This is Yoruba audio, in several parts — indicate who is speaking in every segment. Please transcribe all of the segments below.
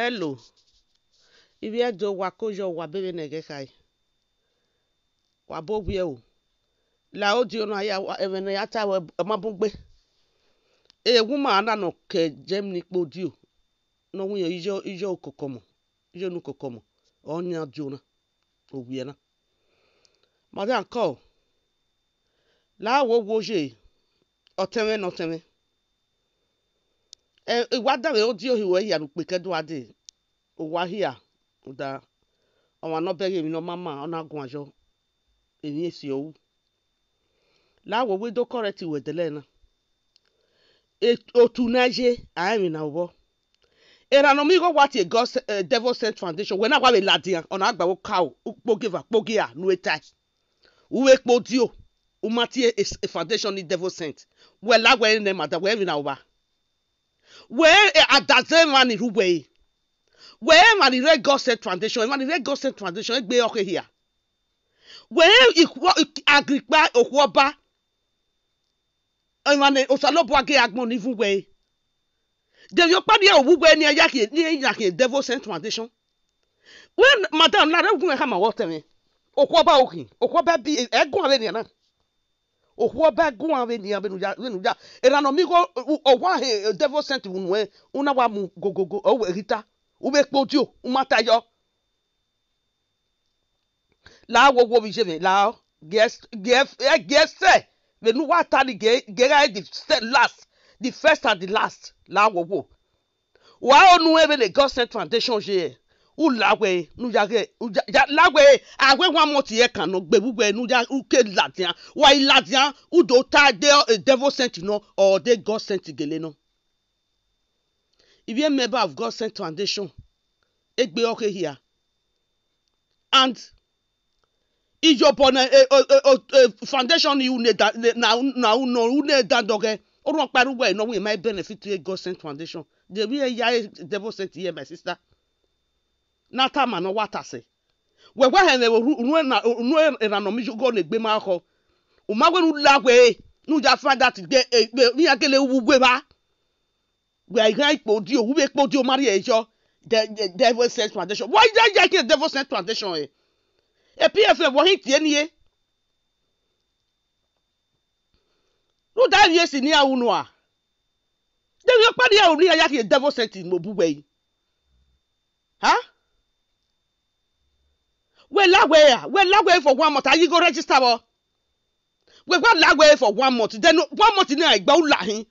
Speaker 1: hello ibiedo wakoyo wabebe negekhai wabowie o laodio e e no aya evene yata emabugbe ewuma anano ke germany kpodio no wiyo e, iyo iyo okokomo iyo nu kokomo onya diona owiena madam call lawo woye otemen otemen igwadare ụdị ohi we hiya rukpe kedu ade owa ụda ọnwa ọwa nọbẹri emi ma ọ na gun ajọ emi esi owu lawo we do correct na otu naje na ubo erano mi go eh, devil sent foundation we na gwa foundation devil sent mada wee eh, adaze nwaniri wee wee nwanire goset foundation nwanire goset foundation egbe ọkụ hia wee agrikpa okwuọba nwane eh, osalobuage agbon n'ivu wee dem yọ kpari owu wee ni eya ke ni eya ke devil sent foundation wee madam nare ogun ẹka ma wọtẹmi okwuọba okin okwuọba bi ẹgún alẹ nìyẹn náà. Ou kwa bè gwo an vè ni an vè nou ja, vè nou ja. E lan an mi gwo, ou an he devosenti voun wè, ou nan wè mou go go go, ou wè eh, rita, ou mè kwo diyo, ou mata yo. La wò wò wè jè vè la, gè fè, gè fè, vè nou wà ta di gè, gè gè di sè las, di fè sè di las, la wò wò. Ou an nou wè vè le gò sentran de chonjeye, ulagwe nujage uja lagwe agwe wa moti e kan no gbegbe nuja uke latian wa ilatian udo ta de a eh, devil sent no or de god sent gele no if you member of god sent foundation egbe okay here and ijọpọ na eh, eh, foundation iwu na na uno une dandoge orun paruwa inawo in my benefit to a god sent foundation the way ya devil sent here my sister n'atama no watase wɛwɛ hɛn rue na rue ɛnanomi go ne gbema akɔ umagbe nu la gbe nudza fa dati gbe egbe miya kele wu gbe ba gbe ayiha ikpo di owu be kpo di o mari ɛyɔ e de devil sent plantation why did i get devil sent plantation yɛ epf e wɔ hin tie nie nuda wie si ni awu nua devi okpa ni awu ni ya ya ke devil sent mo bu gbɛyi ha we lagwe ya we lagwe for one month Are you go register o we gba lagwe for one month then one month ni àìgbà ó làhín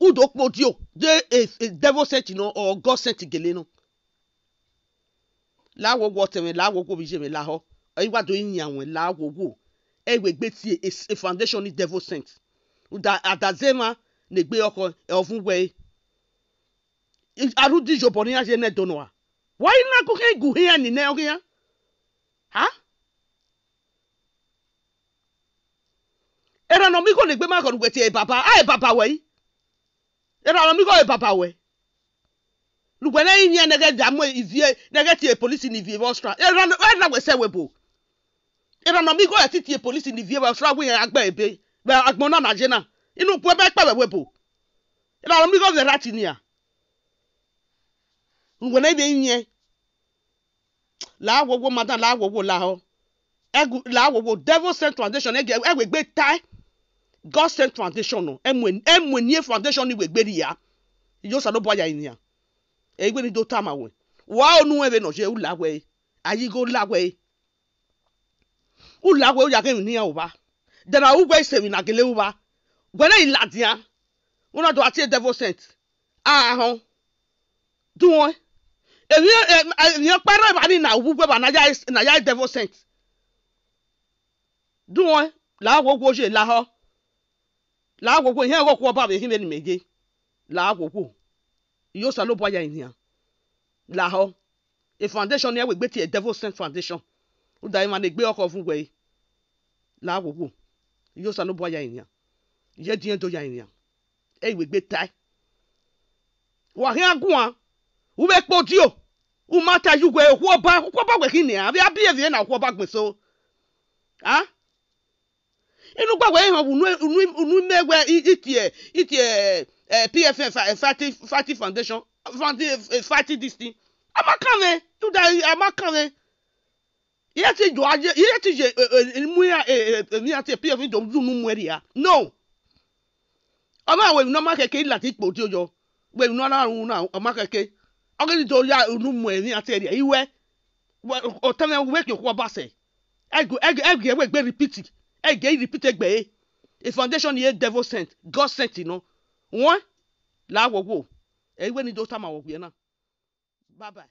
Speaker 1: udo podio de a devil sent you know or god sent gele no láwo wọ tẹ̀wẹ̀ láwo gbòmí ṣe mi do ìwádìí oyin àwọn láwo E we gbé ti a e, e foundation ní devil sent àdàzẹ́mà lè gbé ọkọ ọ̀fun wẹ̀ arúdíjọpọ̀ ní àṣẹ náà dọ̀nà wa wáyé náà kókè gùn híyà nìyẹn ọ̀hìn yẹn. ha era no migo nigbe ma kon gwete e eh, baba ai ah, baba eh, we era no migo e eh, baba we lugwe na inye nege jamu ivie nege tie police ni vie ostra era no era we se webo era no migo e tie police ni vie ostra we agba ebe be agbon na najena inu pu ebe pa webo era no migo ze ratinia ngwe na inye làáwòwò madam làáwòwò làá devil sent foundation egbe taa god sent foundation emwe nie foundation iwe gberi ya ijosa ló bọ ya egbe ni do tam awẹ wàá onuwẹ̀rẹ̀ nọ̀ṣẹ́ ulawẹ̀ ayigo lawẹ̀ ulawẹ̀ oyage ènìyàn ọba dara ugwe isemi na iladiya wọn náà do àti devil sent ahọ́n dùn wọn. ènìyàn kpẹ́rẹ́ ìbàdí nà wú gbẹ́bà nà yá devil sent dùnwọ́n làágbogbo ṣe làhọ́ làágbogbo ìhẹ́ ẹ̀kọ́ kú ọba àbẹ̀ ìhìn mẹ́rin méje làágbogbo yóò sá ló bọ́ ya ènìyàn làhọ́ a foundation ni ẹ wò gbé tiẹ̀ devil sent foundation ó dàrí ma ní gbé ọkọ̀ fún wẹ̀ làágbogbo yóò sá ló bọ́ ya ènìyàn ìyẹ́ diẹ́ tó ya ènìyàn ẹ ìwé gbé táì wàhíà gùn án. uwe kpodio umata yugwe kwụọba kwụọba gwe gị na abịa bịa vie na kwụọba gwe so a inu gbagwe ihe bụ unu megwe itie itie eh, pff eh, fati fati foundation fati eh, fati disti amakame tuda amakame ihe ti jọ aje ihe ti je mu ya emi ati pff jọ ju nu mu eri ya no ọmọ àwọn ènìyàn mákèké láti pòdì ọjọ gbẹ̀rù náà ọmọ Keke. ọgịnịdọ ya onumụ eni atịrị iwe ọtana wek yọkwa basị ege ewe gbe ripiti ege iripiti egbe ye a e. foundation ye devil sent god sent no wọn làwọwọ ẹwẹ ni dọkítà máa wọ gbìyànjú bye bye.